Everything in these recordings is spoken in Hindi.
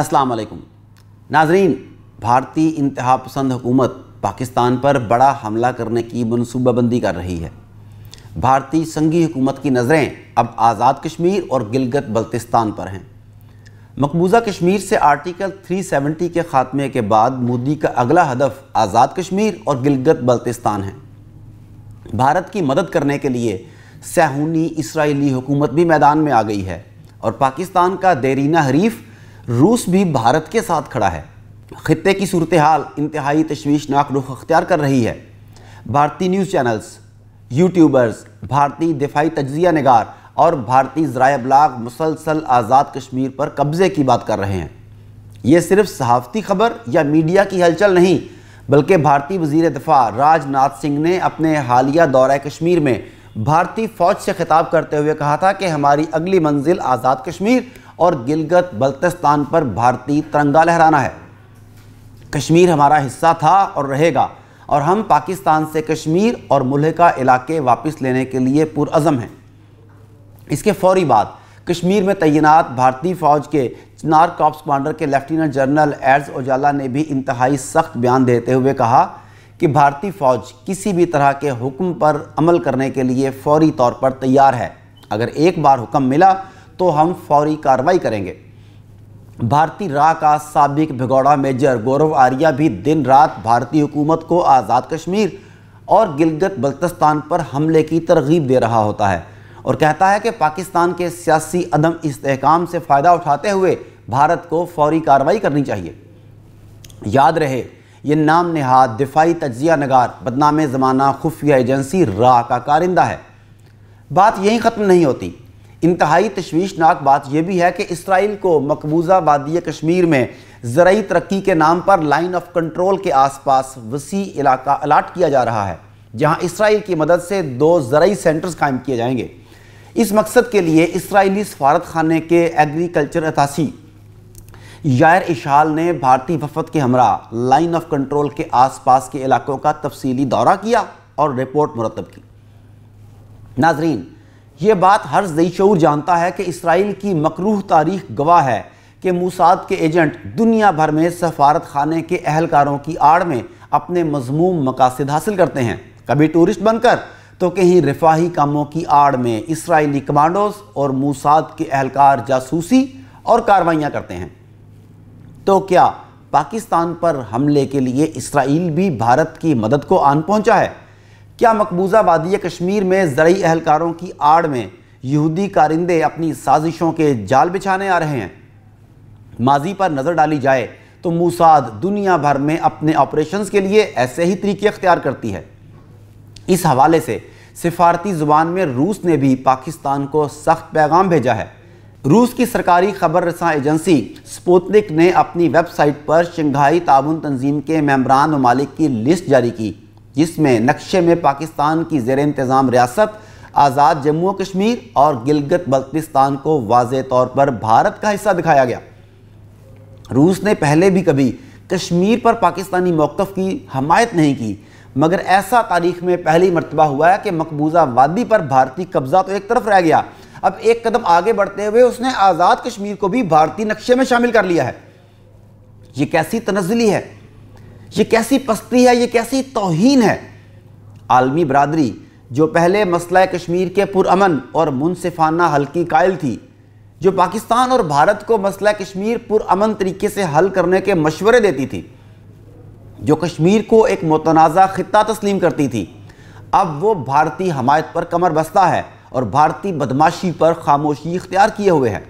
असलकुम नाजरीन भारतीय इंतहा पसंद हुकूमत पाकिस्तान पर बड़ा हमला करने की मनसूबाबंदी कर रही है भारतीय संघी हुकूमत की नज़रें अब आज़ाद कश्मीर और गिलगत बल्तिस्तान पर हैं मकबूजा कश्मीर से आर्टिकल 370 के ख़ात्मे के बाद मोदी का अगला हदफ आज़ाद कश्मीर और गिलगत बल्तिस्तान है भारत की मदद करने के लिए सहूनी इसराइली हुकूमत भी मैदान में आ गई है और पाकिस्तान का देरीना हरीफ़ रूस भी भारत के साथ खड़ा है खत्े की सूरत हाल इंतहाई तशवीशनाक रुख अख्तियार कर रही है भारतीय न्यूज़ चैनल्स यूट्यूबर्स भारतीय दिफाई तजिया नगार और भारतीय ज़रा अबलाग मुसलसल आज़ाद कश्मीर पर कब्ज़े की बात कर रहे हैं ये सिर्फ सहाफ़ती खबर या मीडिया की हलचल नहीं बल्कि भारतीय वजीर दफ़ा राजनाथ सिंह ने अपने हालिया दौर कश्मीर में भारतीय फ़ौज से खिताब करते हुए कहा था कि हमारी अगली मंजिल आज़ाद कश्मीर और गिलगत बल्तिस्तान पर भारतीय तिरंगा लहराना है कश्मीर हमारा हिस्सा था और रहेगा और हम पाकिस्तान से कश्मीर और मुल्का इलाके वापस लेने के लिए पुरज़म हैं इसके फौरी बाद कश्मीर में तैनात भारतीय फ़ौज के चिनार कॉप्स कमांडर के लेफ्टिनेंट जनरल एर्ज उजाला ने भी इंतहाई सख्त बयान देते हुए कहा कि भारतीय फ़ौज किसी भी तरह के हुक्म पर अमल करने के लिए फौरी तौर पर तैयार है अगर एक बार हुक्म मिला तो हम फौरी कार्रवाई करेंगे भारतीय रा का सबक भिगौड़ा मेजर गौरव आर्या भी दिन रात भारतीय हुकूमत को आज़ाद कश्मीर और गिलगत बल्तिस्तान पर हमले की तरगीब दे रहा होता है और कहता है कि पाकिस्तान के सियासी अदम इसकाम से फ़ायदा उठाते हुए भारत को फौरी कार्रवाई करनी चाहिए याद रहे ये नाम नहाद दिफाई तजिया नगार बदनाम ज़माना खुफिया एजेंसी रा का कारिंदा है बात यहीं ख़त्म नहीं होती इंतहाई तशवीशनाक बात यह भी है कि इसराइल को मकबूजा वादी कश्मीर में ज़रूरी तरक्की के नाम पर लाइन ऑफ कंट्रोल के आसपास वसी इलाका अलाट किया जा रहा है जहां इसराइल की मदद से दो ज़रूरी सेंटर्स कायम किए जाएंगे इस मकसद के लिए इसराइली सफारत खाने के एग्रीकल्चर अतासी यार इशाल ने भारतीय वफद के हमरा लाइन ऑफ कंट्रोल के आसपास के इलाकों का तफसीली दौरा किया और रिपोर्ट मुरतब की नाजरीन ये बात हर जईशूर जानता है कि इसराइल की मकरूह तारीख गवाह है कि मूसाद के एजेंट दुनिया भर में सफारत खाने के अहलकारों की आड़ में अपने मजमूम मकासद हासिल करते हैं कभी टूरिस्ट बनकर तो कहीं रिफाही कामों की आड़ में इसराइली कमांडोज और मूसाद के अहलकार जासूसी और कार्रवाइयाँ करते हैं तो क्या पाकिस्तान पर हमले के लिए इसराइल भी भारत की मदद को आन पहुंचा है क्या मकबूजा वादिया कश्मीर में जरिए अहलकारों की आड़ में यहूदी कारिंदे अपनी साजिशों के जाल बिछाने आ रहे हैं माजी पर नज़र डाली जाए तो मूसाद दुनिया भर में अपने ऑपरेशंस के लिए ऐसे ही तरीके अख्तियार करती है इस हवाले से सिफारती ज़ुबान में रूस ने भी पाकिस्तान को सख्त पैगाम भेजा है रूस की सरकारी खबर रसा एजेंसी स्पोतनिक ने अपनी वेबसाइट पर शंघाई ताबन तंजीम के मेम्बरान ममालिक की लिस्ट जारी की जिसमें नक्शे में पाकिस्तान की जेर इंतज़ाम रियासत आज़ाद जम्मू और कश्मीर और गिलगत बल्तिस्तान को वाज तौर पर भारत का हिस्सा दिखाया गया रूस ने पहले भी कभी कश्मीर पर पाकिस्तानी मौक़ की हमायत नहीं की मगर ऐसा तारीख में पहली मरतबा हुआ है कि मकबूजा वादी पर भारतीय कब्ज़ा तो एक तरफ रह गया अब एक कदम आगे बढ़ते हुए उसने आज़ाद कश्मीर को भी भारतीय नक्शे में शामिल कर लिया है ये कैसी तनजली है ये कैसी पस्ती है ये कैसी तोहन है आलमी बरदरी जो पहले मसला कश्मीर के पुरान और मुनसिफाना हल की कायल थी जो पाकिस्तान और भारत को मसला कश्मीर पुरान तरीके से हल करने के मशवरे देती थी जो कश्मीर को एक मतनाज़ा ख़त्ता तस्लीम करती थी अब वो भारतीय हमायत पर कमर बस्ता है और भारतीय बदमाशी पर खामोशी इख्तियार किए हुए हैं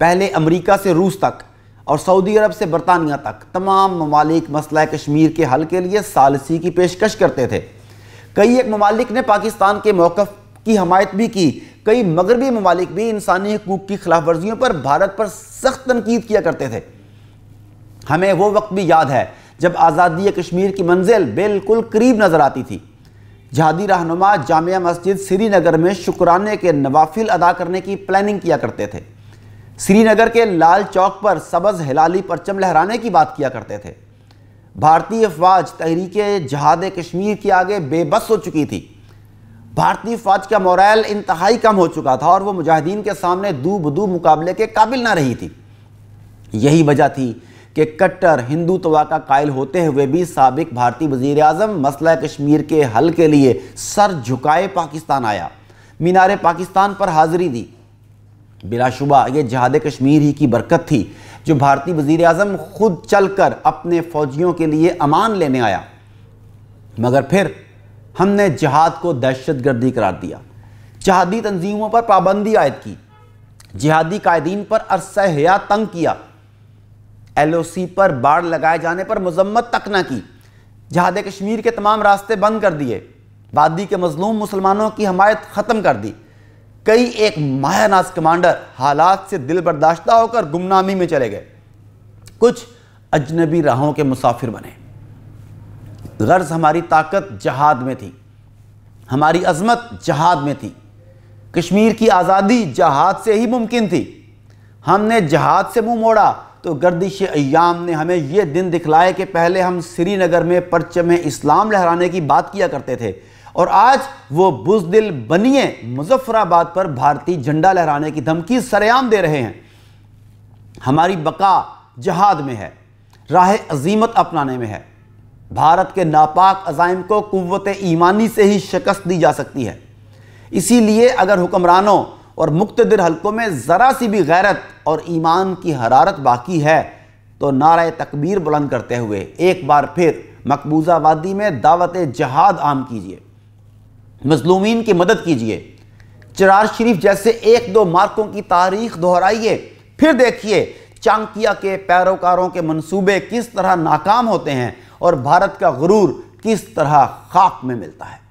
पहले अमरीका से रूस तक और सऊदी अरब से बरतानिया तक तमाम ममालिक मसला कश्मीर के हल के लिए सालसी की पेशकश करते थे कई एक ममालिक ने पाकिस्तान के मौक़ की हमायत भी की कई मगरबी ममालिक भी इंसानी हकूक़ की खिलाफ वर्जियों पर भारत पर सख्त तनकीद किया करते थे हमें वो वक्त भी याद है जब आज़ादी कश्मीर की मंजिल बिल्कुल करीब नज़र आती थी जहादी रहनुमा जामिया मस्जिद श्रीनगर में शुक्राने के नवाफिल अदा करने की प्लानिंग किया करते थे श्रीनगर के लाल चौक पर सबज हिलाली परचम लहराने की बात किया करते थे भारतीय अफवाज तहरीक जहाद कश्मीर के आगे बेबस हो चुकी थी भारतीय फौज का मोरल इंतहाई कम हो चुका था और वो मुजाहिदीन के सामने दू बदू मुकाबले के काबिल ना रही थी यही वजह थी कि कट्टर हिंदू तवा का कायल होते हुए भी सबक भारतीय वजीर अजम मसला कश्मीर के हल के लिए सर झुकाए पाकिस्तान आया मीनार पाकिस्तान पर हाजिरी दी बिलाशुबा ये जहाद कश्मीर ही की बरकत थी जो भारतीय वजीर अजम खुद चल कर अपने फ़ौजियों के लिए अमान लेने आया मगर फिर हमने जहाद को दहशत गर्दी करार दिया जहादी तंजीमों पर पाबंदी आयद की जिहादी कायदीन पर अरसा हया तंग किया एल ओ सी पर बाढ़ लगाए जाने पर मजम्मत तक ना की जहाद कश्मीर के तमाम रास्ते बंद कर दिए वादी के मजलूम मुसलमानों की हमायत ख़त्म कर दी कई एक मायानाज कमांडर हालात से दिल बर्दाश्ता होकर गुमनामी में चले गए कुछ अजनबी राहों के मुसाफिर बने गर्ज हमारी ताकत जहाद में थी हमारी अजमत जहाद में थी कश्मीर की आज़ादी जहाद से ही मुमकिन थी हमने जहाद से मुंह मोड़ा तो गर्दिश अयाम ने हमें यह दिन दिखलाए कि पहले हम श्रीनगर में परचम इस्लाम लहराने की बात किया करते थे और आज वो बुजदिल बनिए मुजफ्फराबाद पर भारतीय झंडा लहराने की धमकी सरेआम दे रहे हैं हमारी बका जहाद में है राह अजीमत अपनाने में है भारत के नापाक अजाइम को कुत ईमानी से ही शिकस्त दी जा सकती है इसीलिए अगर हुक्मरानों और मुख्तर हलकों में ज़रा सी भी गैरत और ईमान की हरारत बाकी है तो नारा तकबीर बुलंद करते हुए एक बार फिर मकबूजा वादी में दावत जहाद आम कीजिए मजलूमिन की मदद कीजिए चरार शरीफ जैसे एक दो मार्कों की तारीख दोहराइए फिर देखिए चांकिया के पैरोकारों के मंसूबे किस तरह नाकाम होते हैं और भारत का गुरूर किस तरह खाक में मिलता है